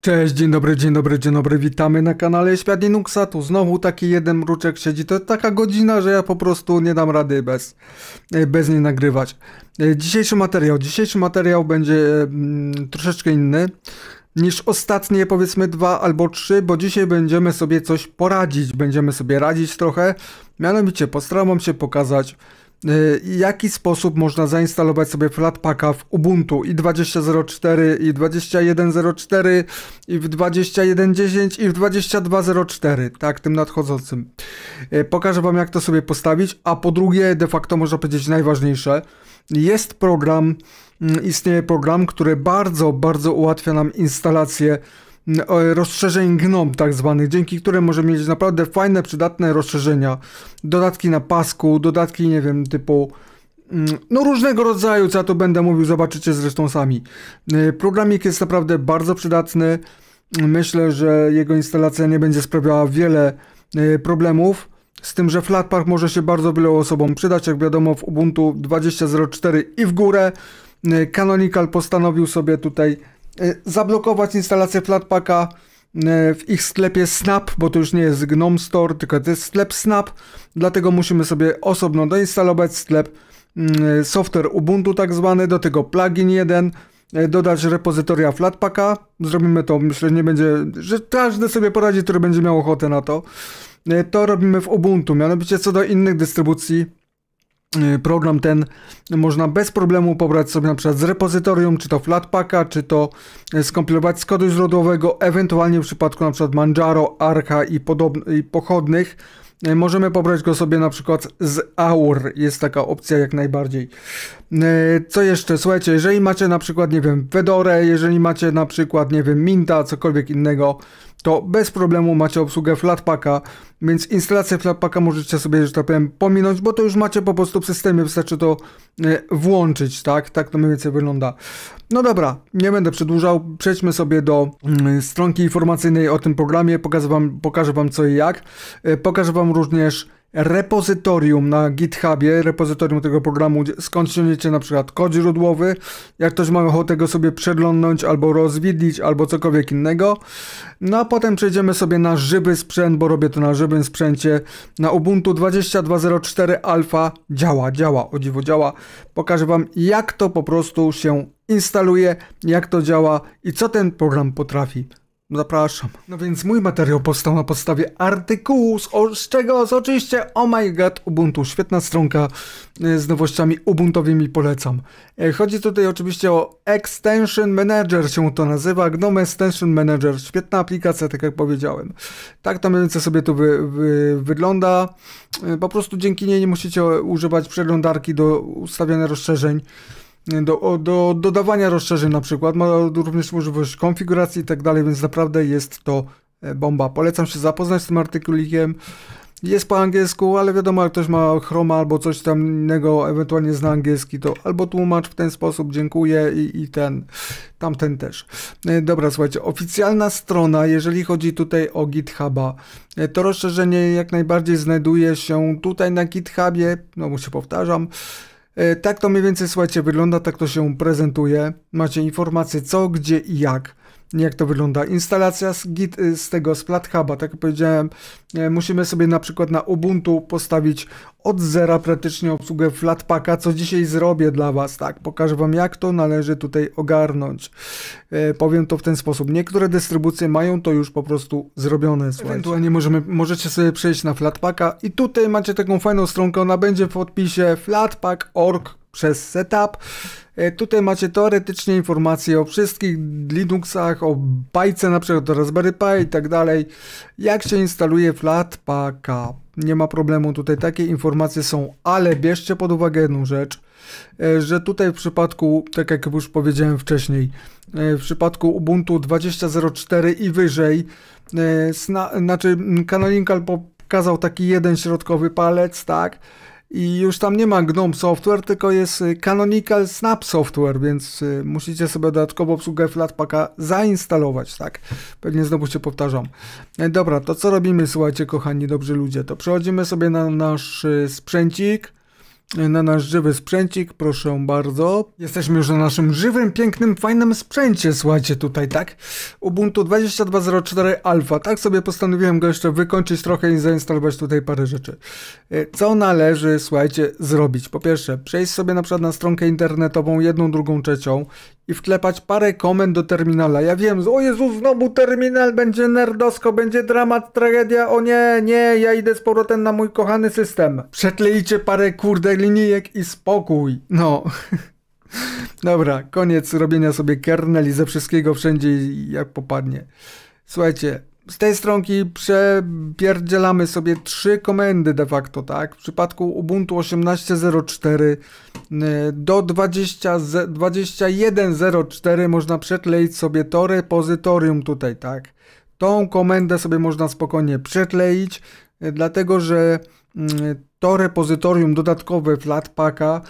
Cześć, dzień dobry, dzień dobry, dzień dobry, witamy na kanale Świat Linuxa, tu znowu taki jeden mruczek siedzi, to taka godzina, że ja po prostu nie dam rady bez, e, bez niej nagrywać. E, dzisiejszy materiał, dzisiejszy materiał będzie e, mm, troszeczkę inny niż ostatnie powiedzmy dwa albo trzy, bo dzisiaj będziemy sobie coś poradzić, będziemy sobie radzić trochę, mianowicie postaram się pokazać E, jaki sposób można zainstalować sobie Flatpaka w Ubuntu i 20.04 i 21.04 i w 21.10 i w 22.04, tak, tym nadchodzącym. E, pokażę Wam jak to sobie postawić, a po drugie de facto można powiedzieć najważniejsze, jest program, mm, istnieje program, który bardzo, bardzo ułatwia nam instalację rozszerzeń GNOME tak zwanych, dzięki którym możemy mieć naprawdę fajne, przydatne rozszerzenia. Dodatki na pasku, dodatki, nie wiem, typu mm, no różnego rodzaju, co ja tu będę mówił, zobaczycie zresztą sami. Y, programik jest naprawdę bardzo przydatny. Myślę, że jego instalacja nie będzie sprawiała wiele y, problemów. Z tym, że Flatpak może się bardzo wielu osobom przydać, jak wiadomo w Ubuntu 20.04 i w górę. Y, Canonical postanowił sobie tutaj E, zablokować instalację Flatpaka e, w ich sklepie Snap, bo to już nie jest GNOME Store, tylko to jest sklep Snap, dlatego musimy sobie osobno doinstalować sklep mm, e, software Ubuntu tak zwany, do tego plugin jeden, dodać repozytoria Flatpaka, zrobimy to, myślę, że nie będzie, że każdy sobie poradzi, który będzie miał ochotę na to. To robimy w Ubuntu, mianowicie co do innych dystrybucji, Y, program ten można bez problemu pobrać sobie na przykład z repozytorium, czy to Flatpaka, czy to y, skompilować z kodu źródłowego, ewentualnie w przypadku na przykład Manjaro, Archa i, i pochodnych, y, Możemy pobrać go sobie na przykład z Aur, jest taka opcja jak najbardziej. Co jeszcze? Słuchajcie, jeżeli macie na przykład, nie wiem, Fedorę, jeżeli macie na przykład, nie wiem, Minta, cokolwiek innego, to bez problemu macie obsługę Flatpaka, więc instalację Flatpaka możecie sobie, że tak powiem, pominąć, bo to już macie po prostu w systemie, wystarczy to e, włączyć, tak? Tak to mniej więcej wygląda. No dobra, nie będę przedłużał, przejdźmy sobie do mm, stronki informacyjnej o tym programie, pokażę wam, pokażę wam co i jak. E, pokażę wam również repozytorium na GitHubie, repozytorium tego programu, skąd ściągniecie na przykład kod źródłowy, jak ktoś ma ochotę go sobie przeglądnąć albo rozwidlić, albo cokolwiek innego. No a potem przejdziemy sobie na żywy sprzęt, bo robię to na żywym sprzęcie. Na Ubuntu 22.04 Alpha działa, działa, o dziwo działa. Pokażę Wam jak to po prostu się instaluje, jak to działa i co ten program potrafi. Zapraszam. No więc mój materiał powstał na podstawie artykułu, z, o, z czego z oczywiście Oh My God Ubuntu, świetna stronka e, z nowościami ubuntowymi polecam. E, chodzi tutaj oczywiście o Extension Manager się to nazywa, GNOME Extension Manager, świetna aplikacja, tak jak powiedziałem. Tak to mniej więcej sobie to wy, wy, wygląda, e, po prostu dzięki niej nie musicie używać przeglądarki do ustawiania rozszerzeń do, do dodawania rozszerzeń na przykład, ma również możliwość konfiguracji i tak dalej, więc naprawdę jest to e, bomba. Polecam się zapoznać z tym artykulikiem. Jest po angielsku, ale wiadomo, jak ktoś ma chroma albo coś tam innego, ewentualnie zna angielski, to albo tłumacz w ten sposób, dziękuję i, i ten, tamten też. E, dobra, słuchajcie, oficjalna strona, jeżeli chodzi tutaj o GitHuba, e, to rozszerzenie jak najbardziej znajduje się tutaj na GitHubie, no muszę się powtarzam, E, tak to mniej więcej, słuchajcie, wygląda, tak to się prezentuje. Macie informacje co, gdzie i jak jak to wygląda. Instalacja z Git y, z tego z PlatHuba, tak jak powiedziałem, e, musimy sobie na przykład na Ubuntu postawić od zera praktycznie obsługę Flatpaka, co dzisiaj zrobię dla Was, tak, pokażę Wam jak to należy tutaj ogarnąć. E, powiem to w ten sposób. Niektóre dystrybucje mają to już po prostu zrobione, Ewentualnie możemy, możecie sobie przejść na Flatpaka i tutaj macie taką fajną stronkę, ona będzie w podpisie flatpak.org przez setup. E, tutaj macie teoretycznie informacje o wszystkich Linuxach, o bajce na przykład do Raspberry Pi i tak dalej. Jak się instaluje Flatpaka. Nie ma problemu, tutaj takie informacje są, ale bierzcie pod uwagę jedną rzecz, e, że tutaj w przypadku, tak jak już powiedziałem wcześniej, e, w przypadku Ubuntu 20.04 i wyżej, znaczy Canonical pokazał taki jeden środkowy palec, tak? i już tam nie ma GNOME Software, tylko jest y, Canonical Snap Software, więc y, musicie sobie dodatkowo obsługę Flatpaka zainstalować, tak? Pewnie znowu się powtarzam. E, dobra, to co robimy, słuchajcie, kochani, dobrzy ludzie? To przechodzimy sobie na nasz y, sprzęcik, na nasz żywy sprzęcik, proszę bardzo. Jesteśmy już na naszym żywym, pięknym, fajnym sprzęcie, słuchajcie tutaj, tak? Ubuntu 22.04 Alpha, tak sobie postanowiłem go jeszcze wykończyć trochę i zainstalować tutaj parę rzeczy. E, co należy, słuchajcie, zrobić? Po pierwsze, przejść sobie na przykład na stronkę internetową, jedną, drugą, trzecią i wklepać parę komend do terminala. Ja wiem, o Jezu, znowu terminal, będzie nerdosko, będzie dramat, tragedia, o nie, nie, ja idę z powrotem na mój kochany system. Przetleicie parę kurde linijek i spokój. No. Dobra, koniec robienia sobie kerneli ze wszystkiego wszędzie jak popadnie. Słuchajcie, z tej stronki przepierdzielamy sobie trzy komendy de facto, tak? W przypadku Ubuntu 18.04 y, do 20, 21.04 można przekleić sobie to repozytorium tutaj, tak? Tą komendę sobie można spokojnie przekleić, y, dlatego że y, to repozytorium dodatkowe Flatpaka,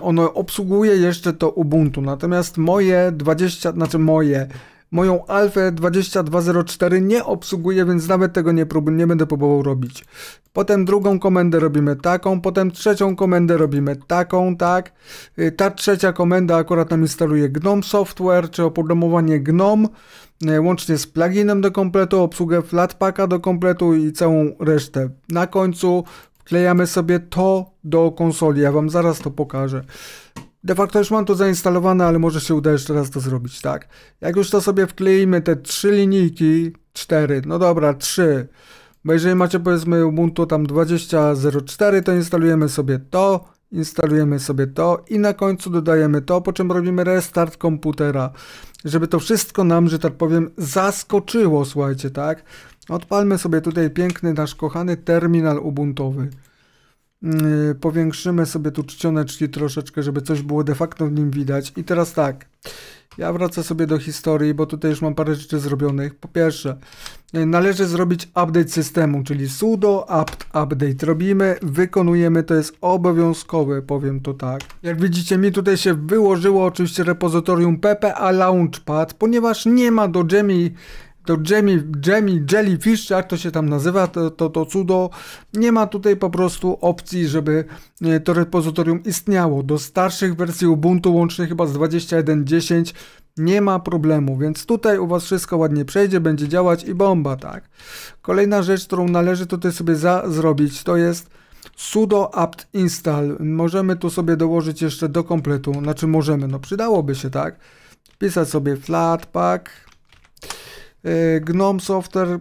ono obsługuje jeszcze to Ubuntu, natomiast moje 20, znaczy moje Moją Alfę 2204 nie obsługuję, więc nawet tego nie, prób nie będę próbował robić. Potem drugą komendę robimy taką, potem trzecią komendę robimy taką, tak. Y, ta trzecia komenda akurat nam instaluje GNOME Software, czy oprogramowanie GNOME, y, łącznie z pluginem do kompletu, obsługę Flatpaka do kompletu i całą resztę. Na końcu wklejamy sobie to do konsoli, ja wam zaraz to pokażę de facto już mam to zainstalowane, ale może się uda jeszcze raz to zrobić, tak? Jak już to sobie wkleimy, te trzy linijki, cztery, no dobra, trzy, bo jeżeli macie powiedzmy Ubuntu tam 20.04, to instalujemy sobie to, instalujemy sobie to i na końcu dodajemy to, po czym robimy restart komputera, żeby to wszystko nam, że tak powiem, zaskoczyło, słuchajcie, tak? Odpalmy sobie tutaj piękny nasz kochany terminal ubuntowy. Y, powiększymy sobie tu czyli troszeczkę, żeby coś było de facto w nim widać. I teraz tak, ja wracam sobie do historii, bo tutaj już mam parę rzeczy zrobionych. Po pierwsze, y, należy zrobić update systemu, czyli sudo apt update. Robimy, wykonujemy, to jest obowiązkowe, powiem to tak. Jak widzicie, mi tutaj się wyłożyło oczywiście repozytorium Pepe, a Launchpad, ponieważ nie ma do Jemmy to Jamie, Jamie Jellyfish, jak to się tam nazywa, to, to, to cudo, nie ma tutaj po prostu opcji, żeby e, to repozytorium istniało. Do starszych wersji Ubuntu, łącznie chyba z 21.10, nie ma problemu, więc tutaj u Was wszystko ładnie przejdzie, będzie działać i bomba, tak. Kolejna rzecz, którą należy tutaj sobie za zrobić, to jest sudo apt install. Możemy tu sobie dołożyć jeszcze do kompletu, znaczy możemy, no przydałoby się, tak. Pisać sobie flatpak, E, GNOME Software e,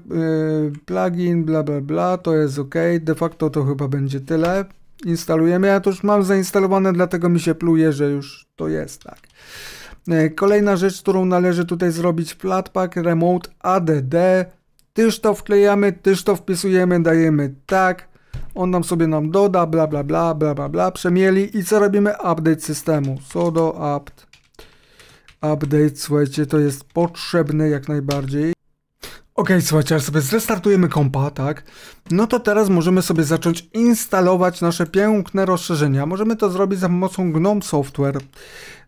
plugin, bla bla bla, to jest ok. De facto to chyba będzie tyle. Instalujemy. Ja to już mam zainstalowane, dlatego mi się pluje, że już to jest tak. E, kolejna rzecz, którą należy tutaj zrobić, Flatpak Remote ADD. Tyż to wklejamy, tyż to wpisujemy, dajemy tak. On nam sobie nam doda, bla bla bla, bla bla bla, przemieli i co robimy? Update systemu. Sodo apt update, słuchajcie, to jest potrzebne jak najbardziej. Ok, słuchajcie, ale sobie zrestartujemy kompa, tak? No to teraz możemy sobie zacząć instalować nasze piękne rozszerzenia. Możemy to zrobić za pomocą GNOME Software.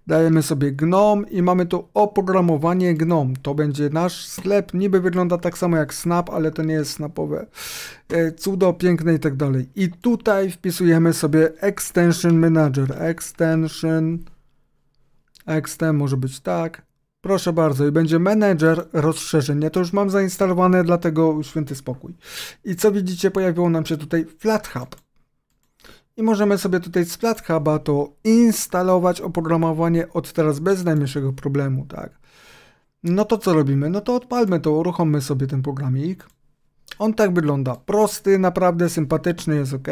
Dajemy sobie GNOME i mamy tu oprogramowanie GNOME. To będzie nasz sklep, niby wygląda tak samo jak Snap, ale to nie jest snapowe. E, cudo, piękne i tak dalej. I tutaj wpisujemy sobie Extension Manager. Extension XT może być tak. Proszę bardzo, i będzie menedżer rozszerzeń. Ja to już mam zainstalowane, dlatego święty spokój. I co widzicie, pojawiło nam się tutaj FlatHub. I możemy sobie tutaj z FlatHuba to instalować oprogramowanie od teraz bez najmniejszego problemu, tak? No to co robimy? No to odpalmy to, uruchommy sobie ten programik. On tak wygląda. Prosty, naprawdę sympatyczny, jest ok.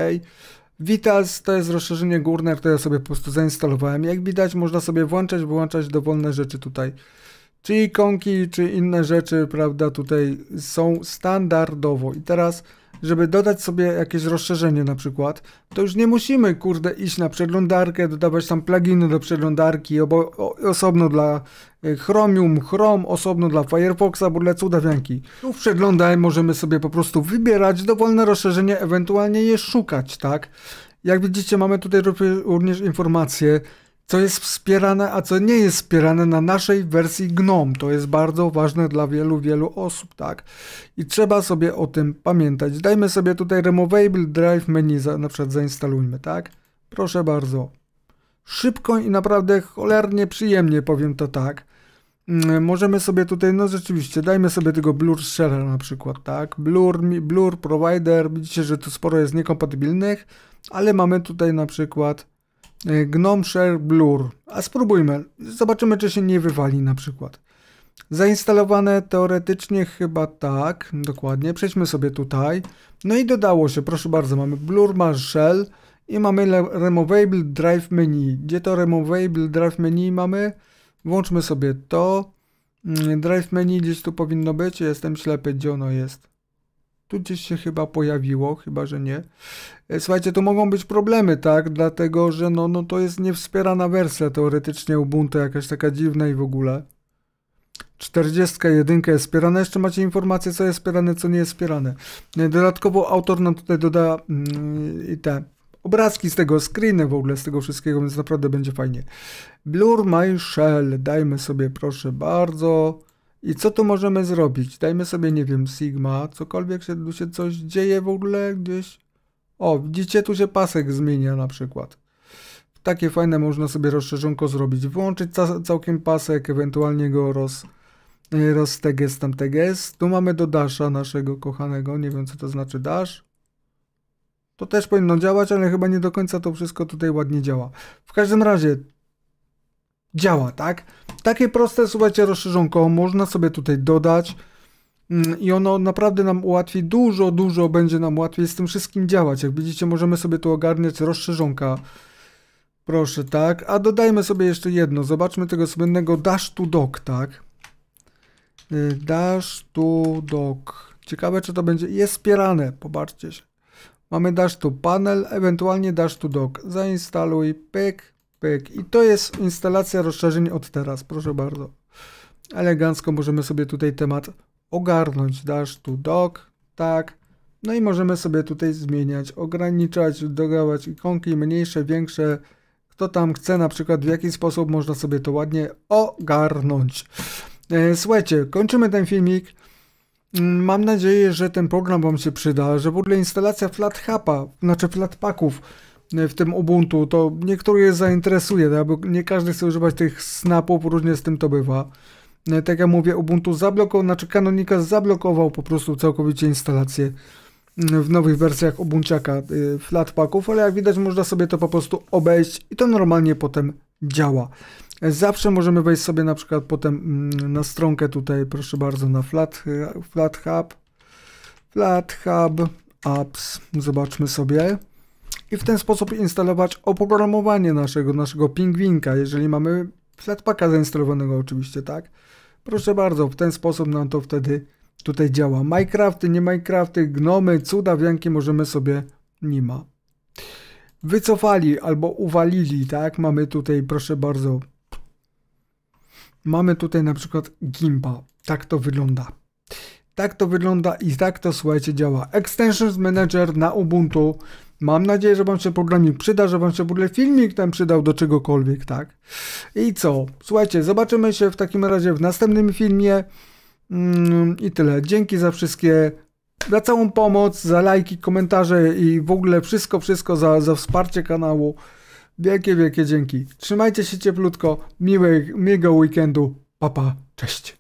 Vitals to jest rozszerzenie górne, które sobie po prostu zainstalowałem. Jak widać można sobie włączać, wyłączać dowolne rzeczy tutaj. Czy ikonki, czy inne rzeczy, prawda, tutaj są standardowo. I teraz żeby dodać sobie jakieś rozszerzenie na przykład, to już nie musimy, kurde, iść na przeglądarkę, dodawać tam pluginy do przeglądarki, obo, o, osobno dla e, Chromium, Chrome, osobno dla Firefoxa, bo dla cudawianki. Tu w przeglądaj możemy sobie po prostu wybierać dowolne rozszerzenie, ewentualnie je szukać, tak? Jak widzicie, mamy tutaj również informacje, co jest wspierane, a co nie jest wspierane na naszej wersji GNOME. To jest bardzo ważne dla wielu, wielu osób, tak? I trzeba sobie o tym pamiętać. Dajmy sobie tutaj Removable Drive Menu, za, na przykład zainstalujmy, tak? Proszę bardzo. Szybko i naprawdę cholernie przyjemnie, powiem to tak. Mm, możemy sobie tutaj, no rzeczywiście, dajmy sobie tego Blur Share na przykład, tak? Blur, blur Provider, widzicie, że tu sporo jest niekompatybilnych, ale mamy tutaj na przykład E, Gnome Share Blur. A spróbujmy. Zobaczymy, czy się nie wywali na przykład. Zainstalowane teoretycznie chyba tak, dokładnie. Przejdźmy sobie tutaj. No i dodało się, proszę bardzo, mamy Blur, masz Shell i mamy Removable Drive Menu. Gdzie to Removable Drive Menu mamy? Włączmy sobie to. Mm, Drive Menu gdzieś tu powinno być. Jestem ślepy, gdzie ono jest. Tu gdzieś się chyba pojawiło, chyba że nie. E, słuchajcie, to mogą być problemy, tak? Dlatego, że no, no to jest niewspierana wersja teoretycznie Ubuntu, jakaś taka dziwna i w ogóle. 41 jest wspierane. Jeszcze macie informację, co jest wspierane, co nie jest wspierane. E, dodatkowo autor nam tutaj doda yy, te obrazki z tego, screeny w ogóle, z tego wszystkiego, więc naprawdę będzie fajnie. Blur My Shell, dajmy sobie proszę bardzo. I co tu możemy zrobić? Dajmy sobie, nie wiem, sigma, cokolwiek się, tu się coś dzieje w ogóle gdzieś. O, widzicie, tu się pasek zmienia na przykład. Takie fajne można sobie rozszerzonko zrobić. Wyłączyć ca całkiem pasek, ewentualnie go roz, y, roz tgs, tam tgs. Tu mamy do dasha naszego kochanego, nie wiem co to znaczy dash. To też powinno działać, ale chyba nie do końca to wszystko tutaj ładnie działa. W każdym razie, działa, tak? Takie proste, słuchajcie, rozszerzonko można sobie tutaj dodać mm, i ono naprawdę nam ułatwi, dużo, dużo będzie nam łatwiej z tym wszystkim działać. Jak widzicie, możemy sobie tu ogarniać rozszerzonka, proszę, tak? A dodajmy sobie jeszcze jedno, zobaczmy tego słynnego dash to doc, tak? Y, dash to doc. Ciekawe, czy to będzie, jest wspierane, popatrzcie się. Mamy dash to panel, ewentualnie dash to doc. Zainstaluj, pyk Pyk. I to jest instalacja rozszerzeń od teraz, proszę bardzo. Elegancko możemy sobie tutaj temat ogarnąć. Dasz tu doc, tak. No i możemy sobie tutaj zmieniać, ograniczać, dogawać ikonki mniejsze, większe. Kto tam chce na przykład, w jaki sposób można sobie to ładnie ogarnąć. E, słuchajcie, kończymy ten filmik. Mm, mam nadzieję, że ten program Wam się przyda, że w ogóle instalacja FlatHapa, znaczy FlatPaków, E, w tym Ubuntu, to niektórych zainteresuje, tak? bo nie każdy chce używać tych snapów, różnie z tym to bywa. E, tak jak mówię, Ubuntu zablokował, znaczy Canonica zablokował po prostu całkowicie instalację mm, w nowych wersjach Ubunciaka e, flatpaków, ale jak widać można sobie to po prostu obejść i to normalnie potem działa. Zawsze możemy wejść sobie na przykład potem mm, na stronkę tutaj, proszę bardzo, na flat, flat hub, flat hub apps, zobaczmy sobie i w ten sposób instalować oprogramowanie naszego, naszego pingwinka, jeżeli mamy flatpaka zainstalowanego oczywiście, tak? Proszę bardzo, w ten sposób nam to wtedy tutaj działa. Minecrafty, nie Minecrafty, gnomy, cuda, wianki możemy sobie nima. Wycofali albo uwalili, tak? Mamy tutaj, proszę bardzo, mamy tutaj na przykład Gimpa. Tak to wygląda. Tak to wygląda i tak to, słuchajcie, działa. Extensions Manager na Ubuntu Mam nadzieję, że Wam się programik przyda, że Wam się w ogóle filmik tam przydał do czegokolwiek, tak? I co? Słuchajcie, zobaczymy się w takim razie w następnym filmie. Mm, I tyle. Dzięki za wszystkie, za całą pomoc, za lajki, komentarze i w ogóle wszystko, wszystko za, za wsparcie kanału. Wielkie, wielkie dzięki. Trzymajcie się cieplutko, miłego weekendu. Papa, pa. cześć.